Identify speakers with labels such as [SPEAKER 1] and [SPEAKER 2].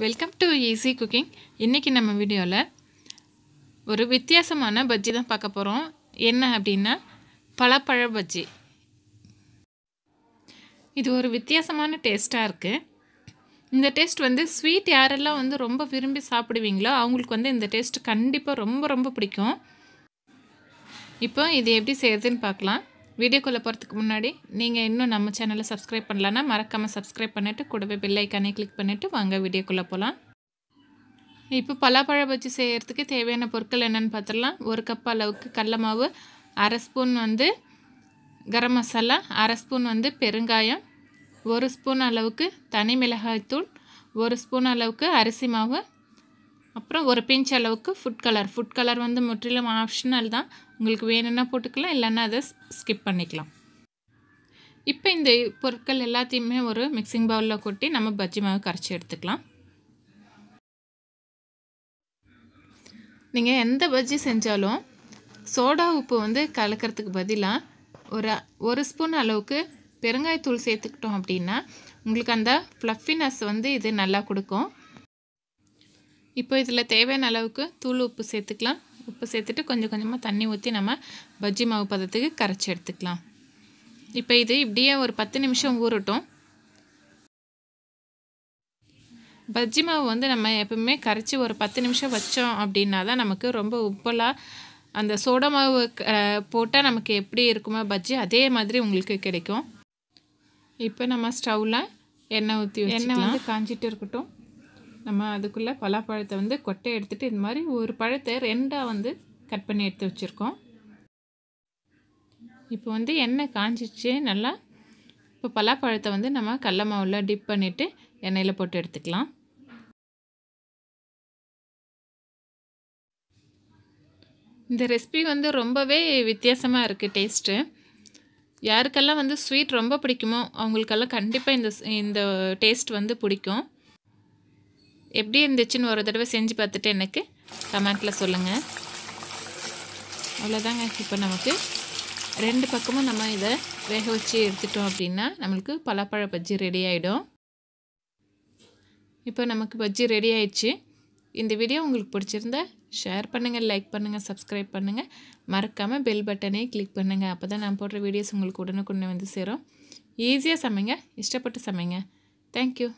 [SPEAKER 1] welcome to easy cooking இன்றைக்கி நம்ம வீடியோவில் ஒரு வித்தியாசமான பஜ்ஜி தான் பார்க்க போகிறோம் என்ன அப்படின்னா பலப்பழ பஜ்ஜி இது ஒரு வித்தியாசமான டேஸ்ட்டாக இருக்குது இந்த டேஸ்ட் வந்து ஸ்வீட் யாரெல்லாம் வந்து ரொம்ப விரும்பி சாப்பிடுவீங்களோ அவங்களுக்கு வந்து இந்த டேஸ்ட் கண்டிப்பாக ரொம்ப ரொம்ப பிடிக்கும் இப்போ இது எப்படி செய்கிறதுன்னு பார்க்கலாம் வீடியோக்குள்ளே போகிறதுக்கு முன்னாடி நீங்கள் இன்னும் நம்ம சேனலை சப்ஸ்கிரைப் பண்ணலன்னா மறக்காமல் சப்ஸ்கிரைப் பண்ணிவிட்டு கூடவே பெல்லைக்கானே கிளிக் பண்ணிவிட்டு வாங்க வீடியோக்குள்ளே போகலாம் இப்போ பலாப்பழ பஜ்ஜி செய்கிறதுக்கு தேவையான பொருட்கள் என்னென்னு பார்த்துடலாம் ஒரு கப் அளவுக்கு கடல மாவு அரை ஸ்பூன் வந்து கரம் மசாலா அரை ஸ்பூன் வந்து பெருங்காயம் ஒரு ஸ்பூன் அளவுக்கு தனி மிளகாய்த்தூள் ஒரு ஸ்பூன் அளவுக்கு அரிசி மாவு அப்புறம் ஒரு பிஞ்ச் அளவுக்கு ஃபுட் கலர் ஃபுட் கலர் வந்து முற்றிலும் ஆப்ஷனல் தான் உங்களுக்கு வேணும்னா போட்டுக்கலாம் இல்லைன்னா அதை ஸ்கிப் பண்ணிக்கலாம் இப்போ இந்த பொருட்கள் எல்லாத்தையுமே ஒரு மிக்சிங் பவுலில் கொட்டி நம்ம பஜ்ஜி மாவு கரைச்சி எடுத்துக்கலாம் நீங்கள் எந்த பஜ்ஜி செஞ்சாலும் சோடா உப்பு வந்து கலக்கிறதுக்கு பதிலாக ஒரு ஒரு ஸ்பூன் அளவுக்கு பெருங்காயத்தூள் சேர்த்துக்கிட்டோம் அப்படின்னா உங்களுக்கு அந்த ஃப்ளஃபினஸ் வந்து இது நல்லா கொடுக்கும் இப்போ இதில் தேவையான அளவுக்கு தூள் உப்பு சேர்த்துக்கலாம் உப்பு சேர்த்துட்டு கொஞ்சம் கொஞ்சமாக தண்ணி ஊற்றி நம்ம பஜ்ஜி மாவு பதத்துக்கு கரைச்சி எடுத்துக்கலாம் இப்போ இது இப்படியே ஒரு பத்து நிமிஷம் ஊறட்டும் பஜ்ஜி மாவு வந்து நம்ம எப்பவுமே கரைச்சி ஒரு பத்து நிமிஷம் வச்சோம் அப்படின்னா தான் நமக்கு ரொம்ப உப்பலாக அந்த சோடா மாவு போட்டால் நமக்கு எப்படி இருக்குமோ பஜ்ஜி அதே மாதிரி உங்களுக்கு கிடைக்கும் இப்போ நம்ம ஸ்டவ்வில் எண்ணெய் ஊற்றி எண்ணெய் வந்து காஞ்சிட்டு இருக்கட்டும் நம்ம அதுக்குள்ளே பலாப்பழத்தை வந்து கொட்டை எடுத்துகிட்டு இந்த மாதிரி ஒரு பழத்தை ரெண்டாக வந்து கட் பண்ணி எடுத்து வச்சுருக்கோம் இப்போ வந்து எண்ணெய் காஞ்சிச்சு நல்லா இப்போ பலாப்பழத்தை வந்து நம்ம கடல மாவில் டிப் பண்ணிவிட்டு எண்ணெயில் போட்டு எடுத்துக்கலாம் இந்த ரெசிபி வந்து ரொம்பவே வித்தியாசமாக இருக்குது டேஸ்ட்டு யாருக்கெல்லாம் வந்து ஸ்வீட் ரொம்ப பிடிக்குமோ அவங்களுக்கெல்லாம் கண்டிப்பாக இந்த இந்த டேஸ்ட் வந்து பிடிக்கும் எப்படி இருந்துச்சுன்னு ஒரு தடவை செஞ்சு பார்த்துட்டு எனக்கு கமெண்ட்டில் சொல்லுங்கள் அவ்வளோதாங்க இப்போ நமக்கு ரெண்டு பக்கமும் நம்ம இதை வேக வச்சு எடுத்துட்டோம் அப்படின்னா நம்மளுக்கு பலாப்பழ பஜ்ஜி ரெடி ஆகிடும் இப்போ நமக்கு பஜ்ஜி ரெடி ஆயிடுச்சு இந்த வீடியோ உங்களுக்கு பிடிச்சிருந்தா ஷேர் பண்ணுங்கள் லைக் பண்ணுங்கள் சப்ஸ்கிரைப் பண்ணுங்கள் மறக்காமல் பெல் பட்டனே கிளிக் பண்ணுங்கள் அப்போ தான் நான் போடுற வீடியோஸ் உங்களுக்கு உடனுக்குடனே வந்து சேரும் ஈஸியாக சமைங்க இஷ்டப்பட்டு சமைங்க தேங்க்யூ